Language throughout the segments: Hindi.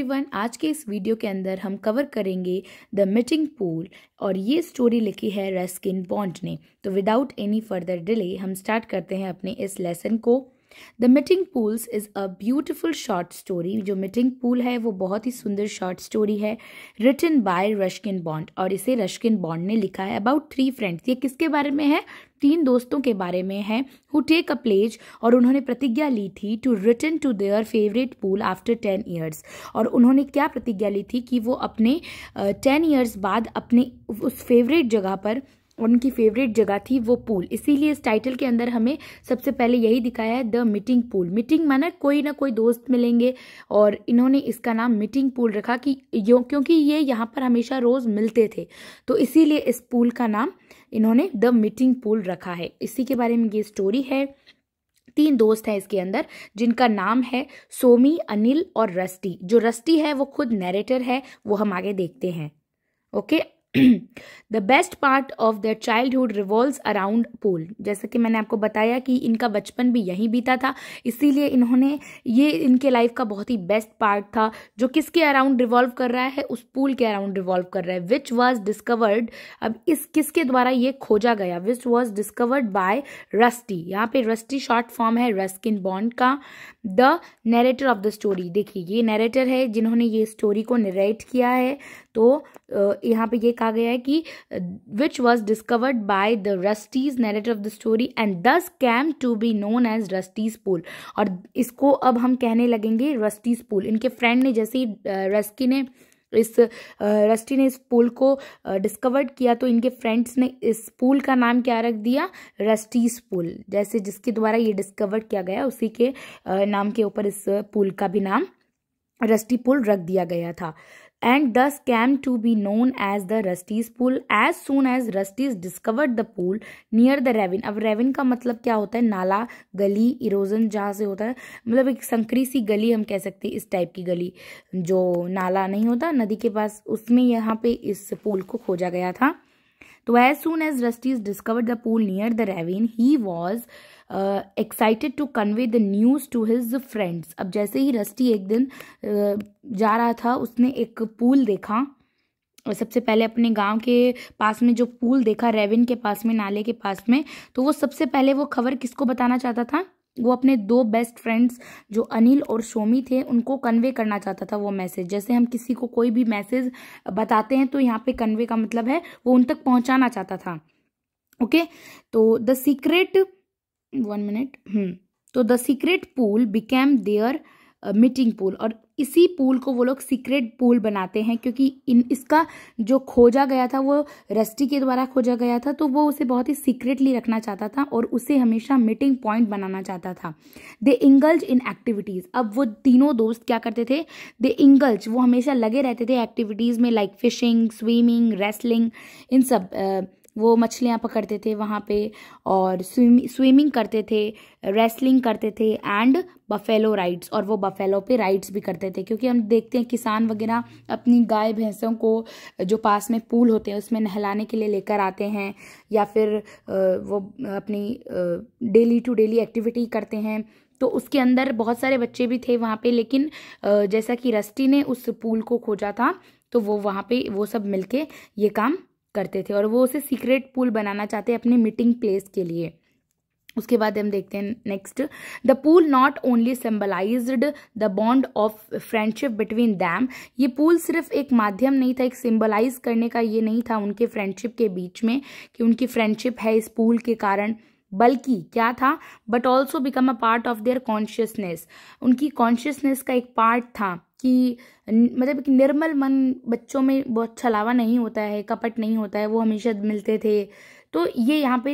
एवरीवन आज के इस वीडियो के अंदर हम कवर करेंगे द मिटिंग पूल और ये स्टोरी लिखी है रेस्किन बॉन्ड ने तो विदाउट एनी फर्दर डिले हम स्टार्ट करते हैं अपने इस लेसन को the meeting pools is a beautiful short story जो मिटिंग पूल है वो बहुत ही सुंदर शॉर्ट स्टोरी है रिटन बाय रश्किन बॉन्ड और इसे रश्किन बॉन्ड ने लिखा है अबाउट थ्री फ्रेंड्स ये किसके बारे में है तीन दोस्तों के बारे में है हु टेक अ प्लेज और उन्होंने प्रतिज्ञा ली थी to return to their favourite pool after ten years और उन्होंने क्या प्रतिज्ञा ली थी कि वो अपने टेन uh, ईयर्स बाद अपने उस फेवरेट जगह पर और उनकी फेवरेट जगह थी वो पूल इसीलिए इस टाइटल के अंदर हमें सबसे पहले यही दिखाया है द मीटिंग पूल मीटिंग माना कोई ना कोई दोस्त मिलेंगे और इन्होंने इसका नाम मीटिंग पूल रखा कि क्योंकि ये यहाँ पर हमेशा रोज़ मिलते थे तो इसीलिए इस पूल का नाम इन्होंने द मीटिंग पूल रखा है इसी के बारे में ये स्टोरी है तीन दोस्त हैं इसके अंदर जिनका नाम है सोमी अनिल और रस्टी जो रस्टी है वो खुद नरेटर है वो हम आगे देखते हैं okay the best part of child childhood revolve around pool जैसा कि मैंने आपको बताया कि इनका बचपन भी यहीं बीता था इसीलिए इन्होंने ये इनके लाइफ का बहुत ही बेस्ट पार्ट था जो किसके अराउंड रिवॉल्व कर रहा है उस पुल के अराउंड रिवॉल्व कर रहा है विच वॉज डिस्कवर्ड अब इस किसके द्वारा ये खोजा गया which was discovered by Rusty यहाँ पे रस्टी शॉर्ट फॉर्म है रस्किन बॉन्ड का the narrator of the story देखिए ये नरेटर है जिन्होंने ये स्टोरी को नरेट किया है तो यहाँ पे ये कहा गया है कि which was discovered by the Rusty's narrative of the story and thus came to be known as Rusty's pool और इसको अब हम कहने लगेंगे रस्टीज पुल इनके फ्रेंड ने जैसे ही रस्की ने इस रस्टी ने इस पुल को डिस्कवर्ड किया तो इनके फ्रेंड्स ने इस पुल का नाम क्या रख दिया रस्टीज पुल जैसे जिसके द्वारा ये डिस्कवर्ड किया गया उसी के नाम के ऊपर इस पुल का भी नाम रस्टी पुल रख दिया गया था and thus came to be known as the Rusty's pool. As soon as Rusty's discovered the pool near the ravine. अब ravine का मतलब क्या होता है नाला गली इरोजन जहाँ से होता है मतलब एक संकरी सी गली हम कह सकते हैं इस टाइप की गली जो नाला नहीं होता नदी के पास उसमें यहाँ पे इस पुल को खोजा गया था तो as soon as Rusty is discovered the pool near the ravine he was excited to convey the news to his friends अब जैसे ही रस्टी एक दिन uh, जा रहा था उसने एक पूल देखा और सबसे पहले अपने गांव के पास में जो पूल देखा रेविन के पास में नाले के पास में तो वो सबसे पहले वो खबर किसको बताना चाहता था वो अपने दो बेस्ट फ्रेंड्स जो अनिल और शोमी थे उनको कन्वे करना चाहता था वो मैसेज जैसे हम किसी को कोई भी मैसेज बताते हैं तो यहाँ पे कन्वे का मतलब है वो उन तक पहुंचाना चाहता था ओके तो the secret one minute hmm तो the secret pool became their meeting pool और इसी पूल को वो लोग सीक्रेट पूल बनाते हैं क्योंकि इन इसका जो खोजा गया था वो रस्टी के द्वारा खोजा गया था तो वो उसे बहुत ही सीक्रेटली रखना चाहता था और उसे हमेशा मीटिंग पॉइंट बनाना चाहता था दे इंगल्ज इन एक्टिविटीज़ अब वो तीनों दोस्त क्या करते थे दे इंगल्ज वो हमेशा लगे रहते थे एक्टिविटीज़ में लाइक फिशिंग स्विमिंग रेसलिंग इन सब वो मछलियाँ पकड़ते थे वहाँ पे और स्विमिंग स्विमिंग करते थे रेसलिंग करते थे एंड बफेलो राइड्स और वो बफेलो पे राइड्स भी करते थे क्योंकि हम देखते हैं किसान वगैरह अपनी गाय भैंसों को जो पास में पूल होते हैं उसमें नहलाने के लिए लेकर आते हैं या फिर वो अपनी डेली टू डेली एक्टिविटी करते हैं तो उसके अंदर बहुत सारे बच्चे भी थे वहाँ पे लेकिन जैसा कि रस्टी ने उस पूल को खोजा था तो वो वहाँ पे वो सब मिलके ये काम करते थे और वो उसे सीक्रेट पूल बनाना चाहते अपने मीटिंग प्लेस के लिए उसके बाद हम देखते हैं next the pool not only symbolize the bond of friendship between them ये पूल सिर्फ एक माध्यम नहीं था एक सिम्बलाइज करने का ये नहीं था उनके फ्रेंडशिप के बीच में कि उनकी फ्रेंडशिप है इस पूल के कारण बल्कि क्या था but also become a part of their consciousness उनकी कॉन्शियसनेस का एक पार्ट था कि मतलब कि निर्मल मन बच्चों में बहुत छलावा नहीं होता है कपट नहीं होता है वो हमेशा मिलते थे तो ये यहाँ पे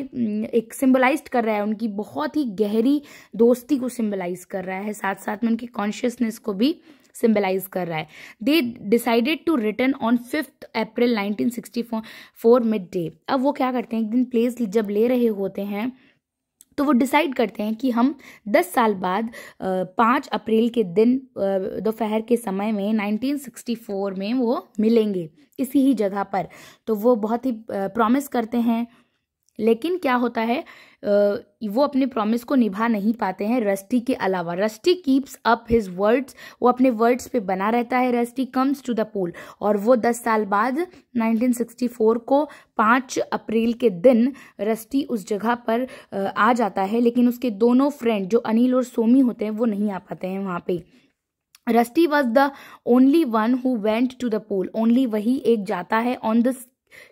एक सिम्बलाइज कर रहा है उनकी बहुत ही गहरी दोस्ती को सिम्बलाइज कर रहा है साथ साथ में उनकी कॉन्शियसनेस को भी सिम्बलाइज कर रहा है they decided to return on fifth April 1964 mid day अब वो क्या करते हैं एक दिन प्लेस जब ले रहे होते हैं तो वो डिसाइड करते हैं कि हम 10 साल बाद पाँच अप्रैल के दिन दोपहर के समय में 1964 में वो मिलेंगे इसी ही जगह पर तो वो बहुत ही प्रॉमिस करते हैं लेकिन क्या होता है वो अपने प्रॉमिस को निभा नहीं पाते हैं रस्टी के अलावा Rusty keeps up his words वो अपने वर्ड्स पे बना रहता है Rusty comes to the pool और वो दस साल बाद 1964 को पाँच अप्रैल के दिन रस्टी उस जगह पर आ जाता है लेकिन उसके दोनों फ्रेंड जो अनिल और सोमी होते हैं वो नहीं आ पाते हैं वहाँ पे Rusty was the only one who went to the pool only वही एक जाता है ऑन द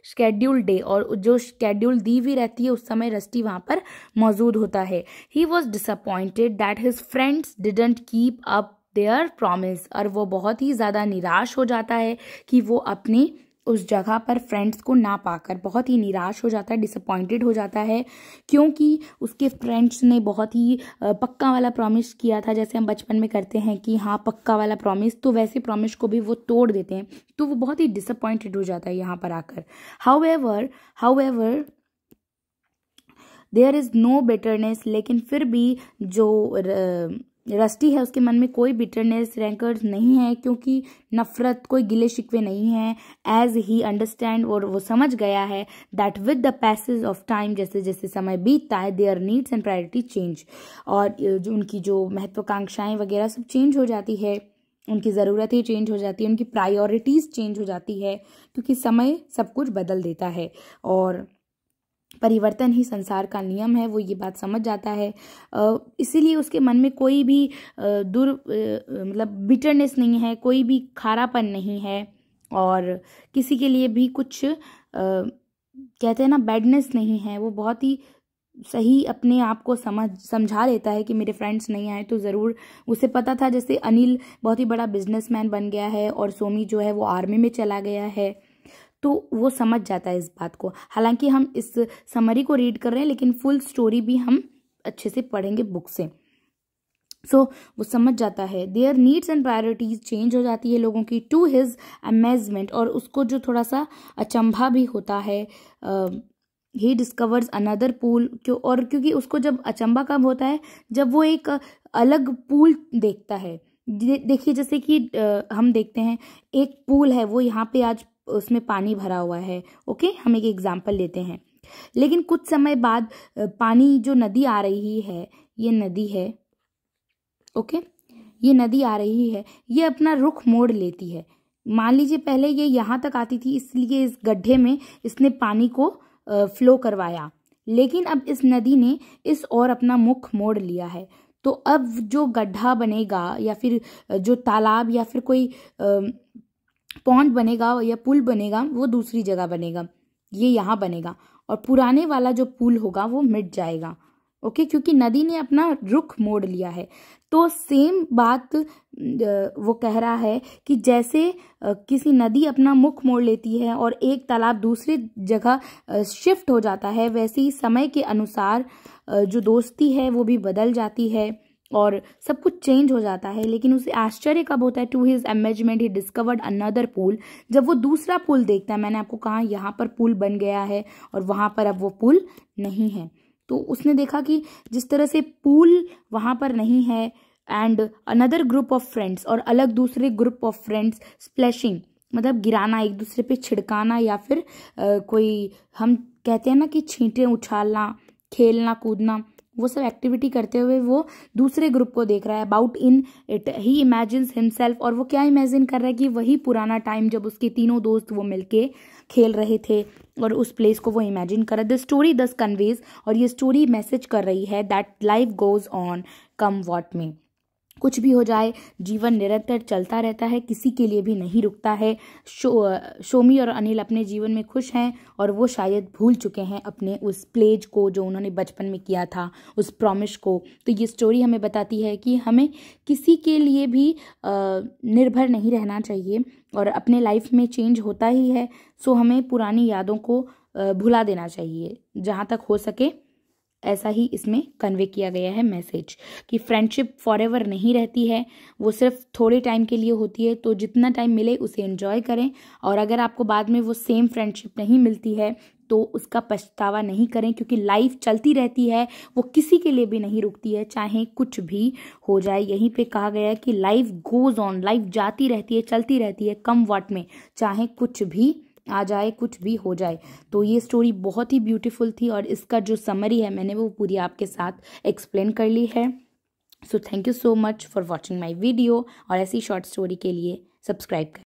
शेड्यूल डे और जो शेड्यूल दी हुई रहती है उस समय रस्टी वहाँ पर मौजूद होता है he was disappointed that his friends didn't keep up their promise और वो बहुत ही ज़्यादा निराश हो जाता है कि वो अपनी उस जगह पर फ्रेंड्स को ना पाकर बहुत ही निराश हो जाता है डिसअपॉइंटेड हो जाता है क्योंकि उसके फ्रेंड्स ने बहुत ही पक्का वाला प्रॉमिस किया था जैसे हम बचपन में करते हैं कि हाँ पक्का वाला प्रॉमिस तो वैसे प्रॉमिस को भी वो तोड़ देते हैं तो वो बहुत ही डिसअपॉइंटेड हो जाता है यहाँ पर आकर however however there is no bitterness लेकिन फिर भी जो रस्टी है उसके मन में कोई बिटरनेस रैंकर्स नहीं है क्योंकि नफरत कोई गिले शिकवे नहीं है एज ही अंडरस्टैंड और वो समझ गया है that with the passage of time जैसे जैसे समय बीतता है their needs and priority change और जो उनकी जो महत्वाकांक्षाएं वगैरह सब चेंज हो जाती है उनकी ज़रूरतें चेंज हो जाती है उनकी प्रायोरिटीज़ चेंज हो जाती है क्योंकि समय सब कुछ बदल देता है और परिवर्तन ही संसार का नियम है वो ये बात समझ जाता है इसीलिए उसके मन में कोई भी दुर मतलब बिटरनेस नहीं है कोई भी खारापन नहीं है और किसी के लिए भी कुछ कहते हैं ना बैडनेस नहीं है वो बहुत ही सही अपने आप को समझ समझा लेता है कि मेरे फ्रेंड्स नहीं आए तो ज़रूर उसे पता था जैसे अनिल बहुत ही बड़ा बिजनेसमैन बन गया है और सोमी जो है वो आर्मी में चला गया है तो वो समझ जाता है इस बात को हालांकि हम इस समरी को रीड कर रहे हैं लेकिन फुल स्टोरी भी हम अच्छे से पढ़ेंगे बुक से सो so, वो समझ जाता है their needs and priorities change हो जाती है लोगों की टू हिज अमेजमेंट और उसको जो थोड़ा सा अचंभा भी होता है ही डिस्कवर्स अनदर पूल क्यों और क्योंकि उसको जब अचंभा कब होता है जब वो एक अलग पूल देखता है देखिए जैसे कि हम देखते हैं एक पूल है वो यहाँ पे आज उसमें पानी भरा हुआ है ओके हम एक एग्जाम्पल लेते हैं लेकिन कुछ समय बाद पानी जो नदी आ रही है ये नदी है ओके ये नदी आ रही है ये अपना रुख मोड़ लेती है मान लीजिए पहले ये यहाँ तक आती थी इसलिए इस गड्ढे में इसने पानी को फ्लो करवाया लेकिन अब इस नदी ने इस और अपना मुख मोड़ लिया है तो अब जो गड्ढा बनेगा या फिर जो तालाब या फिर कोई पॉन्ड बनेगा या पुल बनेगा वो दूसरी जगह बनेगा ये यहाँ बनेगा और पुराने वाला जो पुल होगा वो मिट जाएगा ओके क्योंकि नदी ने अपना रुख मोड़ लिया है तो सेम बात वो कह रहा है कि जैसे किसी नदी अपना मुख मोड़ लेती है और एक तालाब दूसरी जगह शिफ्ट हो जाता है वैसे ही समय के अनुसार जो दोस्ती है वो भी बदल जाती है और सब कुछ चेंज हो जाता है लेकिन उसे आश्चर्य कब होता है to his amazement he discovered another pool जब वो दूसरा पुल देखता है मैंने आपको कहा यहाँ पर पुल बन गया है और वहाँ पर अब वो पुल नहीं है तो उसने देखा कि जिस तरह से पुल वहाँ पर नहीं है and another group of friends और अलग दूसरे ग्रुप ऑफ फ्रेंड्स स्प्लैशिंग मतलब गिराना एक दूसरे पे छिड़काना या फिर आ, कोई हम कहते हैं ना कि छींटे उछालना खेलना कूदना वो सब एक्टिविटी करते हुए वो दूसरे ग्रुप को देख रहा है about in it he imagine himself और वो क्या इमेजिन कर रहा है कि वही पुराना टाइम जब उसके तीनों दोस्त वो मिलके खेल रहे थे और उस प्लेस को वो इमेजिन कर रहा है द स्टोरी दस कन्वेज और ये स्टोरी मैसेज कर रही है that life goes on come what may कुछ भी हो जाए जीवन निरंतर चलता रहता है किसी के लिए भी नहीं रुकता है शो शोमी और अनिल अपने जीवन में खुश हैं और वो शायद भूल चुके हैं अपने उस प्लेज को जो उन्होंने बचपन में किया था उस प्रॉमिस को तो ये स्टोरी हमें बताती है कि हमें किसी के लिए भी निर्भर नहीं रहना चाहिए और अपने लाइफ में चेंज होता ही है सो हमें पुरानी यादों को भुला देना चाहिए जहाँ तक हो सके ऐसा ही इसमें कन्वे किया गया है मैसेज कि फ्रेंडशिप फॉर नहीं रहती है वो सिर्फ थोड़े टाइम के लिए होती है तो जितना टाइम मिले उसे इन्जॉय करें और अगर आपको बाद में वो सेम फ्रेंडशिप नहीं मिलती है तो उसका पछतावा नहीं करें क्योंकि लाइफ चलती रहती है वो किसी के लिए भी नहीं रुकती है चाहे कुछ भी हो जाए यहीं पे कहा गया है कि लाइफ गोज़ ऑन लाइफ जाती रहती है चलती रहती है कम वाट में चाहे कुछ भी आ जाए कुछ भी हो जाए तो ये स्टोरी बहुत ही ब्यूटीफुल थी और इसका जो समरी है मैंने वो पूरी आपके साथ एक्सप्लेन कर ली है so thank you so much for watching my video और ऐसी शॉर्ट स्टोरी के लिए सब्सक्राइब करें